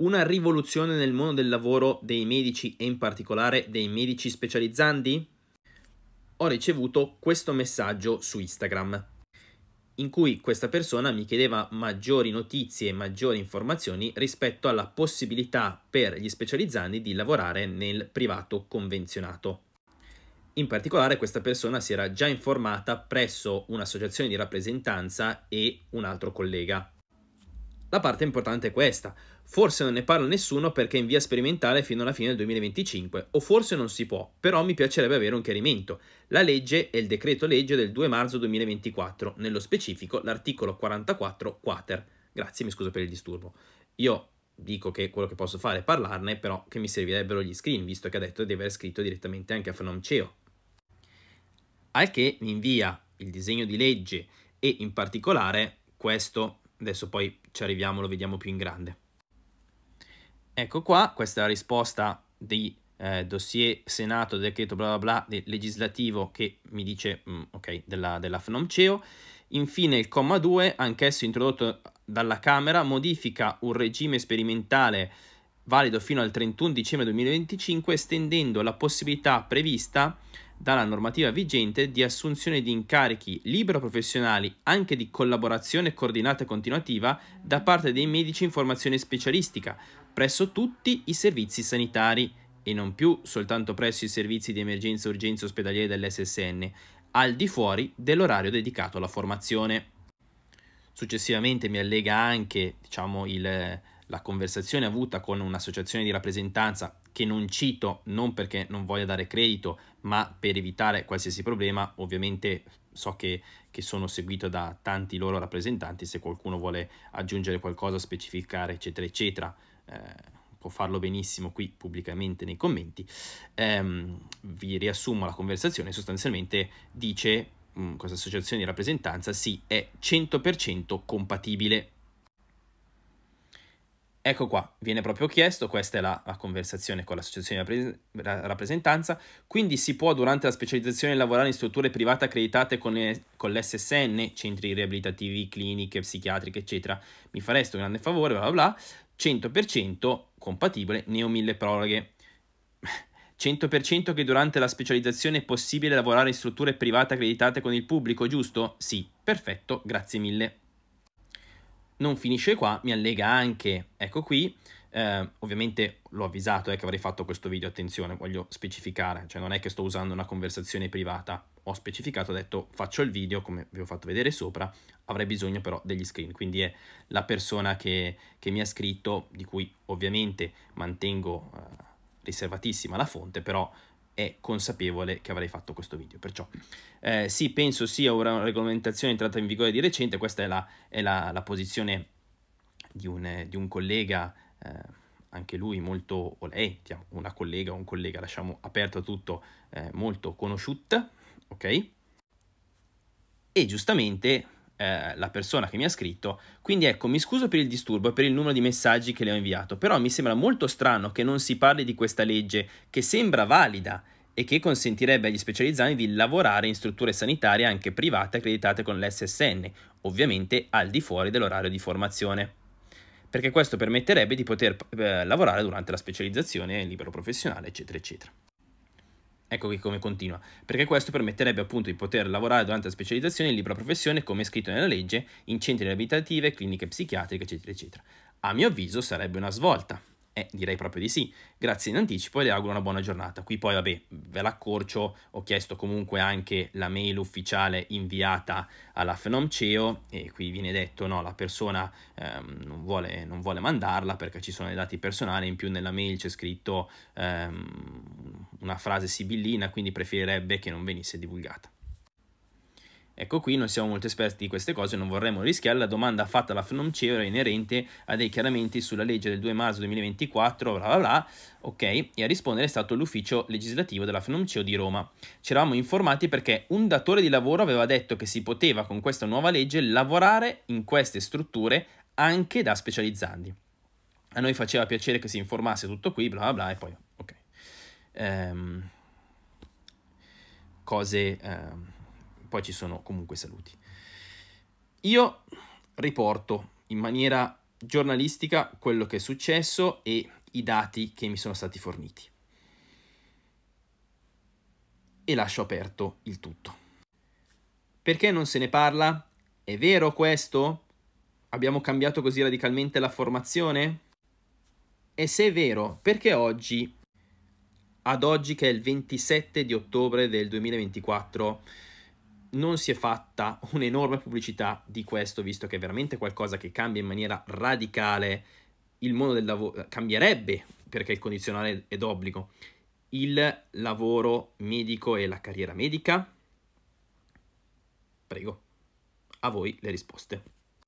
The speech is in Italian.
una rivoluzione nel mondo del lavoro dei medici e in particolare dei medici specializzandi? Ho ricevuto questo messaggio su Instagram, in cui questa persona mi chiedeva maggiori notizie e maggiori informazioni rispetto alla possibilità per gli specializzandi di lavorare nel privato convenzionato. In particolare questa persona si era già informata presso un'associazione di rappresentanza e un altro collega. La parte importante è questa, Forse non ne parla nessuno perché è in via sperimentale fino alla fine del 2025, o forse non si può, però mi piacerebbe avere un chiarimento. La legge è il decreto legge del 2 marzo 2024, nello specifico l'articolo 44 quater. Grazie, mi scuso per il disturbo. Io dico che quello che posso fare è parlarne, però che mi servirebbero gli screen, visto che ha detto di aver scritto direttamente anche a Fanonceo. Al che mi invia il disegno di legge e in particolare questo, adesso poi ci arriviamo, lo vediamo più in grande. Ecco qua, questa è la risposta di eh, dossier Senato, decreto bla bla bla de, legislativo che mi dice mh, mm, ok, della, della FNOMCEO. Infine il comma 2, anch'esso introdotto dalla Camera, modifica un regime sperimentale valido fino al 31 dicembre 2025 estendendo la possibilità prevista dalla normativa vigente di assunzione di incarichi libero-professionali anche di collaborazione coordinata e continuativa da parte dei medici in formazione specialistica presso tutti i servizi sanitari e non più soltanto presso i servizi di emergenza e urgenza ospedaliere dell'SSN, al di fuori dell'orario dedicato alla formazione. Successivamente mi allega anche diciamo, il la conversazione avuta con un'associazione di rappresentanza che non cito non perché non voglia dare credito, ma per evitare qualsiasi problema, ovviamente so che, che sono seguito da tanti loro rappresentanti, se qualcuno vuole aggiungere qualcosa, specificare, eccetera, eccetera. Eh, può farlo benissimo qui pubblicamente nei commenti, ehm, vi riassumo la conversazione, sostanzialmente dice mm, questa associazione di rappresentanza sì è 100% compatibile Ecco qua, viene proprio chiesto, questa è la, la conversazione con l'associazione di rappresentanza, quindi si può durante la specializzazione lavorare in strutture private accreditate con, le, con l'SSN, centri riabilitativi, cliniche, psichiatriche, eccetera. Mi fareste un grande favore, bla bla bla, 100% compatibile, ne ho mille proroghe. 100% che durante la specializzazione è possibile lavorare in strutture private accreditate con il pubblico, giusto? Sì, perfetto, grazie mille non finisce qua, mi allega anche, ecco qui, eh, ovviamente l'ho avvisato eh, che avrei fatto questo video, attenzione, voglio specificare, cioè non è che sto usando una conversazione privata, ho specificato, ho detto faccio il video, come vi ho fatto vedere sopra, avrei bisogno però degli screen, quindi è la persona che, che mi ha scritto, di cui ovviamente mantengo eh, riservatissima la fonte, però è consapevole che avrei fatto questo video. Perciò eh, sì, penso sia una regolamentazione entrata in vigore di recente, questa è la, è la, la posizione di un, di un collega, eh, anche lui molto, o lei, diciamo, una collega o un collega, lasciamo aperto tutto, eh, molto conosciuta, ok? E giustamente eh, la persona che mi ha scritto. Quindi ecco, mi scuso per il disturbo e per il numero di messaggi che le ho inviato, però mi sembra molto strano che non si parli di questa legge che sembra valida e che consentirebbe agli specializzanti di lavorare in strutture sanitarie anche private accreditate con l'SSN, ovviamente al di fuori dell'orario di formazione. Perché questo permetterebbe di poter eh, lavorare durante la specializzazione libero professionale, eccetera, eccetera. Ecco che come continua, perché questo permetterebbe appunto di poter lavorare durante la specializzazione in libera professione, come scritto nella legge, in centri abitative, cliniche psichiatriche, eccetera, eccetera. A mio avviso sarebbe una svolta. Eh, direi proprio di sì. Grazie in anticipo e le auguro una buona giornata. Qui poi, vabbè, ve l'accorcio, ho chiesto comunque anche la mail ufficiale inviata alla Fenomceo e qui viene detto no, la persona ehm, non, vuole, non, vuole, mandarla perché ci sono dei dati personali, in più nella mail c'è scritto... Ehm, una frase sibillina, quindi preferirebbe che non venisse divulgata. Ecco qui, non siamo molto esperti di queste cose, non vorremmo rischiare. La domanda fatta alla FNOMCEO era inerente a dei chiaramenti sulla legge del 2 marzo 2024, bla bla bla, ok, e a rispondere è stato l'ufficio legislativo della FNOMCEO di Roma. Ci eravamo informati perché un datore di lavoro aveva detto che si poteva con questa nuova legge lavorare in queste strutture anche da specializzandi. A noi faceva piacere che si informasse tutto qui, bla bla bla, e poi ehm, cose, ehm, poi ci sono comunque saluti. Io riporto in maniera giornalistica quello che è successo e i dati che mi sono stati forniti. E lascio aperto il tutto. Perché non se ne parla? È vero questo? Abbiamo cambiato così radicalmente la formazione? E se è vero, perché oggi ad oggi che è il 27 di ottobre del 2024 non si è fatta un'enorme pubblicità di questo visto che è veramente qualcosa che cambia in maniera radicale il mondo del lavoro cambierebbe perché il condizionale è d'obbligo il lavoro medico e la carriera medica prego a voi le risposte